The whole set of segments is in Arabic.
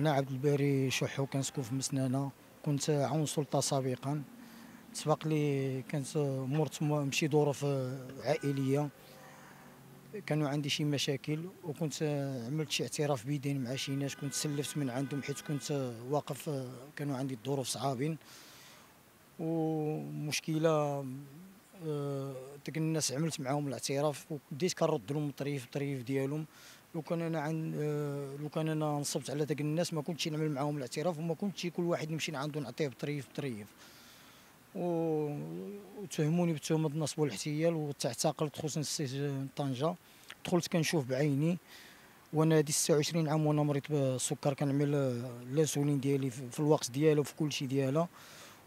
انا عبد الباري شحو كنسكن في مسنانه كنت عون سلطه سابقا سبق لي كانت مرت بشي ظروف عائليه كانوا عندي شي مشاكل وكنت عملت شي اعتراف بدين مع شي ناس كنت سلفت من عندهم حيت كنت واقف كانوا عندي الظروف صعابين ومشكله ديك آه، الناس عملت معاهم الاعتراف وبديت كنرد لهم الطريف الطريف ديالهم لو كان انا عن آه، لو كان انا نصبت على ذاك الناس ما كنتش نعمل معاهم الاعتراف وما كنتش كل واحد نمشي عنده نعطيه بطريف بطريف وتهموني بتهمه النصب والاحتيال وتعتقلت خصوصا طنجه دخلت كنشوف بعيني وانا هادي 26 عام وانا مريض بالسكر كنعمل آه، الانسولين ديالي في الوقت ديالو في كل شيء ديالها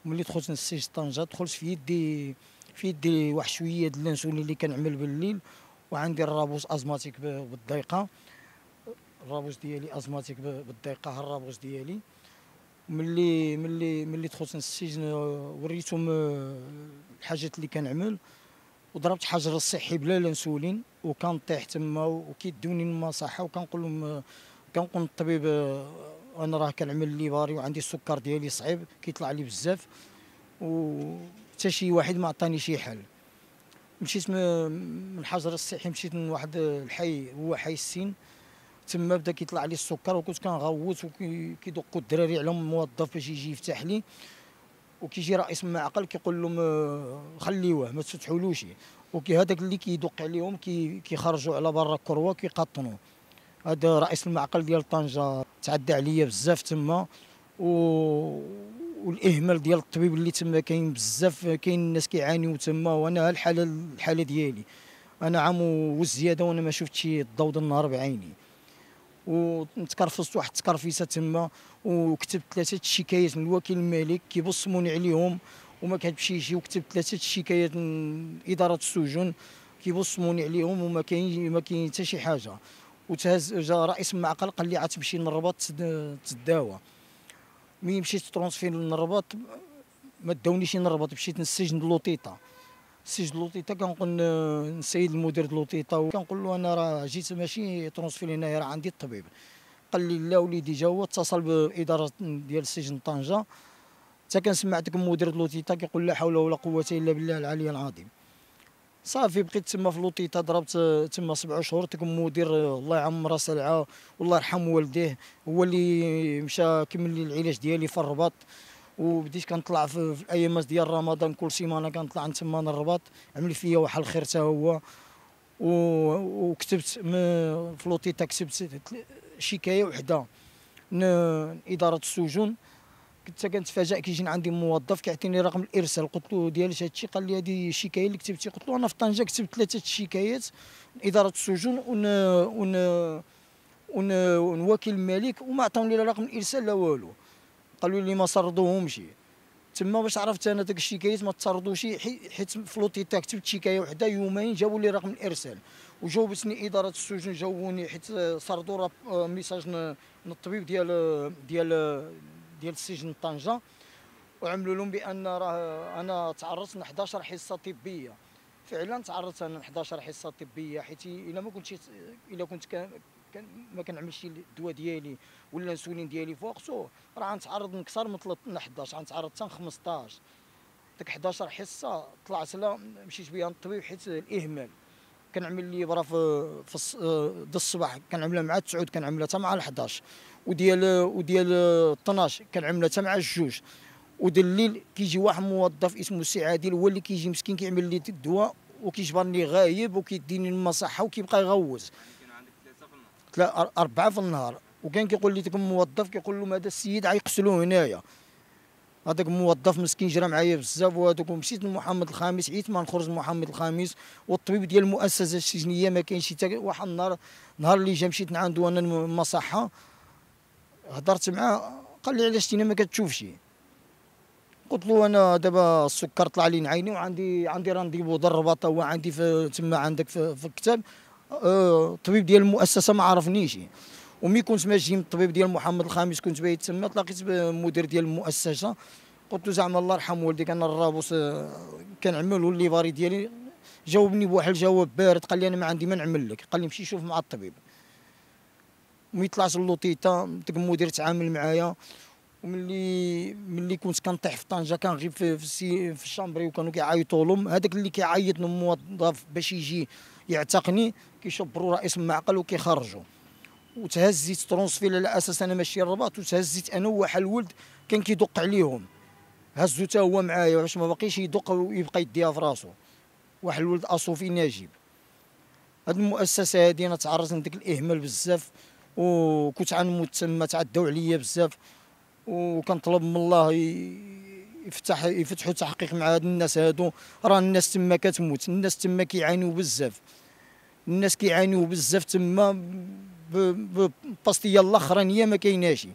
وملي دخلت للسجن طنجه دخلت في يدي في يدي واحد شويه ديال الانسولين اللي كنعمل بالليل وعندي الرابوس ازماتيك بالضيقه الرابوس ديالي ازماتيك بالضيقه ها الرابوس ديالي ملي ملي ملي دخلت للسجن آه، وريتهم آه، الحاجات اللي كنعمل وضربت حجر الصحي بلا لا وكان طيح تما وكيدوني المصحه وكنقول لهم آه، كنقول للطبيب انا راه كنعمل لي باري وعندي السكر ديالي صعيب كيطلع لي بزاف و حتى شي واحد ما عطاني شي حل مشيت من الحجر الصحي مشيت من واحد الحي هو حي السين تما بدا كيطلع لي السكر وكنت كنغوت وكيدقوا الدراري على موظف باش يجي يفتح لي وكيجي رئيس المعقل كيقول لهم آه، خليوه ما تفتحولوش وكي هذاك اللي كيدق عليهم كيخرجوا على برا الكروه كيقطنوه هذا رئيس المعقل ديال طنجه تعدى عليا بزاف تما و والاهمال ديال الطبيب اللي تما كاين بزاف كاين الناس كيعانيو تما وانا الحاله الحاله ديالي انا عام والزياده وانا ما شفتش الضوء ديال النهار بعيني وتكرفصت واحد التكرفيسه تما وكتبت ثلاثه الشكايات من الوكيل الملك كيبصموني عليهم وما كتبش يجي وكتبت ثلاثه الشكايات لاداره اداره السجون كيبصموني عليهم وما كاين ما كاين حتى شي حاجه وتهز جا رئيس المعقل قال لي عاد تمشي للرباط تداوى مين مشيت ترونسفير للرباط ما داونيش للرباط مشيت للسجن لوطيطه السجن لوطيطه كنقول السيد المدير لوطيطه وكنقول له انا راه جيت ماشي ترونسفير هنايا راه عندي الطبيب قال لي لا وليدي جا هو اتصل باداره ديال السجن طنجه حتى كنسمع داك المدير لوطيطه كيقول لا حول ولا قوه الا بالله العلي العظيم صافي بقيت تما في لوطيطه ضربت تما سبع شهور تكون مدير الله يعمره سلعه والله يرحم والديه هو اللي مشى كمل العلاج ديالي في الرباط وبديت كنطلع في, الايامات ديال رمضان كل سيمانه كنطلع تما للرباط عمل فيا واحد الخير حتى هو وكتبت في لوطيطه كتبت شكايه وحده لاداره السجون كنت كنتفاجئ كيجي عندي موظف كيعطيني رقم الارسال قلت له ديالش هادشي قال لي هذه الشكايه اللي كتبتي قلت له انا في طنجه كتبت ثلاثه الشكايات اداره السجون ون ون ون ونوكيل الملك وما عطاوني لا رقم الارسال لا والو قالوا لي ما سردوهمش تما باش عرفت انا داك الشكايات ما تصردوش حيت في لوطيتا كتبت شكايه وحده يومين جابوا لي رقم الارسال وجاوبتني اداره السجون جاوبوني حيت صردوا آه، ميساج من الطبيب ديال ديال ديال السجن طنجه وعملوا لهم بان راه انا تعرضت ل 11 حصه طبيه فعلا تعرضت انا 11 حصه طبيه حيت الا ما كنتش الا كنت كان ما كنعملش الدواء ديالي ولا الانسولين ديالي في وقته راه غنتعرض من كثر من 11 غنتعرض حتى 15 ديك 11 حصه طلعت لها مشيت بها للطبيب حيت الاهمال كنعمل لي برا في في د الصباح كنعملها مع تسعود كنعملها حتى مع 11 وديال وديال 12 كنعملها حتى مع الجوج وديال الليل كيجي واحد موظف اسمه السي عادل هو اللي كيجي مسكين كيعمل لي الدواء وكيجبرني غايب وكيديني المصحه وكيبقى يغوز لا أربعة في النهار وكان كيقول لي ديك الموظف كيقول لهم هذا السيد غيقتلوه هنايا هذاك موظف مسكين جرى معايا بزاف وهذوك ومشيت لمحمد الخامس عيت ما نخرج محمد الخامس والطبيب ديال المؤسسه السجنيه ما كاينش حتى واحد النهار نهار اللي جا مشيت لعندو انا المصحه هضرت معاه قال لي علاش تينا ما كتشوفش قلت له انا دابا السكر طلع لي من عيني وعندي عندي رانديفو ضر الرباط هو عندي تما عندك في, في الكتاب الطبيب آه، ديال المؤسسه ما عرفنيش ومي كنت ماشي من الطبيب ديال محمد الخامس كنت باهي تما تلاقيت بالمدير ديال المؤسسه قلت له زعما الله يرحم والديك انا الرابوس آه، كنعمل الليفاري ديالي جاوبني بواحد الجواب بارد قال لي انا ما عندي ما نعمل لك قال لي مشي شوف مع الطبيب ومي طلعت اللوطيطه داك المدير تعامل معايا وملي ملي كنت كنطيح في طنجه كنغيب في في, في الشامبري وكانوا كيعيطوا لهم هذاك اللي كيعيط الموظف باش يجي يعتقني كيشبروا رئيس المعقل وكيخرجوا وتهزيت ترونسفيل على اساس انا ماشي الرباط وتهزيت انا وواحد الولد كان كيدق عليهم هزو حتى هو معايا باش ما باقيش يدق ويبقى يديها في راسو واحد الولد اصوفي نجيب هاد المؤسسه هادي انا تعرضت لديك الاهمال بزاف وكنت عنموت تما تعداو عليا بزاف وكنطلب من الله يفتح يفتحوا تحقيق مع هاد الناس هادو راه الناس تما كتموت الناس تما كيعانيو بزاف الناس كيعانيو بزاف تما بالباستيه الاخرانيه ما كايناش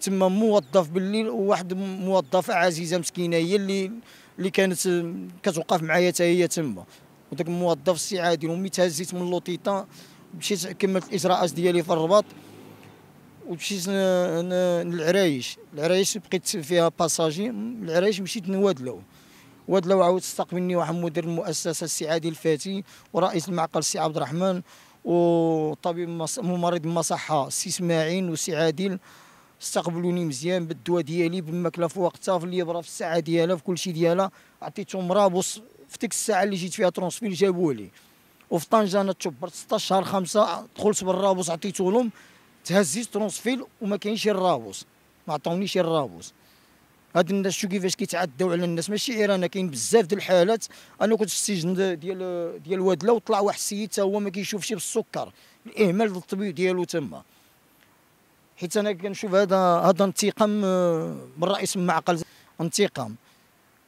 تما موظف بالليل وواحد موظفه عزيزه مسكينه هي اللي اللي كانت كتوقف معايا حتى هي تما وداك الموظف السي عادل امي تهزيت من لوطيطا مشيت كملت الاجراءات ديالي في الرباط ومشيت للعرايش العرايش بقيت فيها باساجي العرايش مشيت لوادلو وادلو عاود استقبلني واحد مدير المؤسسه السي عادل الفاتي ورئيس المعقل السي عبد الرحمن وطبيب ممرض المصحه السي اسماعيل وسي عادل استقبلوني مزيان بالدواء ديالي بالماكله في وقتها في الليبره في الساعه ديالها في كلشي ديالها عطيتهم رابوس في ديك الساعه اللي جيت فيها ترونسفيل جابوه لي وفي طنجه انا تشبرت 16 شهر 5 دخلت بالرابوس عطيته لهم تهزيت ترونسفيل وما كاينش الرابوس ما عطاونيش الرابوس هاد الناس شو كيفاش كيتعداو على الناس ماشي غير انا كاين بزاف ديال الحالات انا كنت في السجن ديال ديال وادله وطلع واحد السيد تا هو ما كيشوفش بالسكر الاهمال الطبيب ديالو تما حيت انا كنشوف هذا هذا انتقام آه، من رئيس المعقل انتقام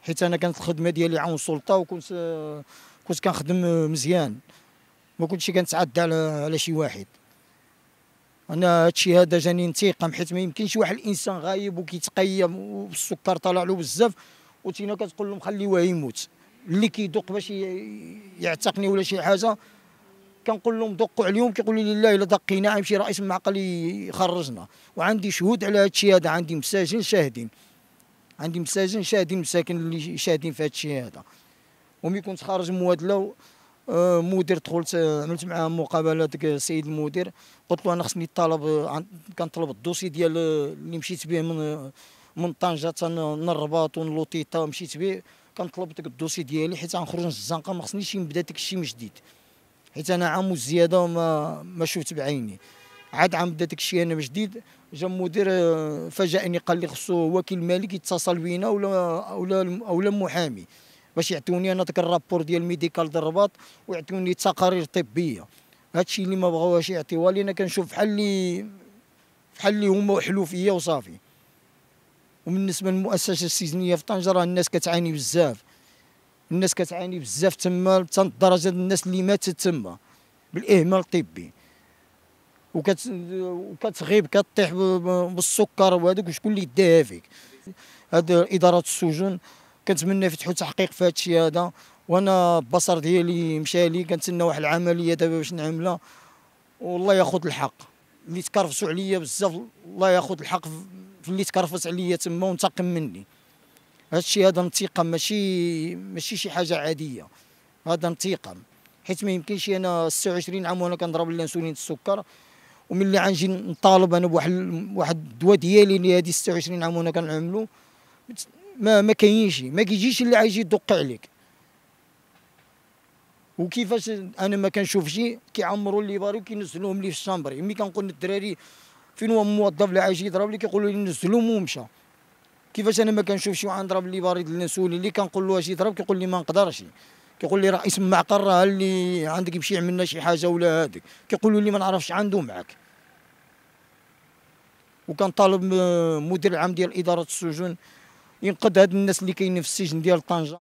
حيت انا كانت الخدمه ديالي عون السلطه وكنت آه، كنت كنخدم آه، مزيان ما كنتش كنتعدى على على شي واحد انا هادشي هذا جاني انتقام حيت ما يمكنش واحد الانسان غايب وكيتقيم والسكر طالع له بزاف وتينا كتقول لهم خليوه يموت اللي كيدوق باش يعتقني ولا شي حاجه كنقول لهم دقوا عليهم كيقولوا لي لا الا دقينا غيمشي رئيس المعقل يخرجنا وعندي شهود على هادشي هذا عندي مساجين شاهدين عندي مساجين شاهدين مساكن اللي شاهدين في هادشي هذا ومي كنت خارج مواد آه، مدير دخلت آه، عملت معاه مقابله ديك السيد المدير قلت له انا خصني الطلب آه، كنطلب الدوسي ديال اللي مشيت به من من طنجه للرباط ونلوطيطا مشيت به كنطلب ديك الدوسي ديالي حيت غنخرج من الزنقه ما خصنيش نبدا داك الشيء من جديد حيت انا عام وزياده وما ما شفت بعيني عاد عام بدا داك الشيء انا من جديد جا المدير فاجئني قال لي خصو وكيل الملك يتصل بينا ولا ولا ولا محامي باش يعطوني انا داك الرابور ديال ميديكال ديال الرباط ويعطوني تقارير طبيه هادشي اللي ما بغاوهاش يعطيوها لي انا كنشوف بحال اللي بحال اللي هما فيا وصافي وبالنسبه للمؤسسه السجنيه في طنجه راه الناس كتعاني بزاف الناس كتعاني بزاف تما حتى لدرجه الناس اللي ماتت تما بالاهمال الطبي وكت وكتغيب كطيح بالسكر وهذوك وشكون اللي يديها فيك هاد اداره السجون كنتمنى يفتحوا تحقيق في هذا الشيء هذا وانا البصر ديالي مشى لي كنتسنى واحد العمليه دابا باش نعملها والله ياخذ الحق اللي تكرفسوا عليا بزاف الله ياخذ الحق في اللي تكرفس عليا تما وانتقم مني هذا الشيء هذا انتقام ماشي ماشي شي حاجه عاديه هذا انتقام حيت ما يمكنش انا 26 عام وانا كنضرب الانسولين السكر اللي عنجي نطالب انا بواحد واحد الدواء ديالي اللي هذه 26 عام وانا كنعملو ما ما كاينش ما كيجيش اللي عايز يدق عليك وكيفاش انا ما كنشوفش كيعمروا لي باري وكينزلوهم لي في الشامبر ملي كنقول للدراري فين هو الموظف اللي عايش يضرب لي كيقولوا لي مو ومشى كيفاش انا ما كنشوفش واحد ضرب لي باري الانسولين اللي كنقول له اجي يضرب كيقول لي ما نقدرش كيقول لي اسم معقل راه اللي عندك يمشي يعمل لنا شي حاجه ولا هذيك كيقولوا لي ما نعرفش عنده معك وكنطالب مدير العام ديال اداره السجون ينقذ هاد الناس اللي كاينين في السجن ديال طنجه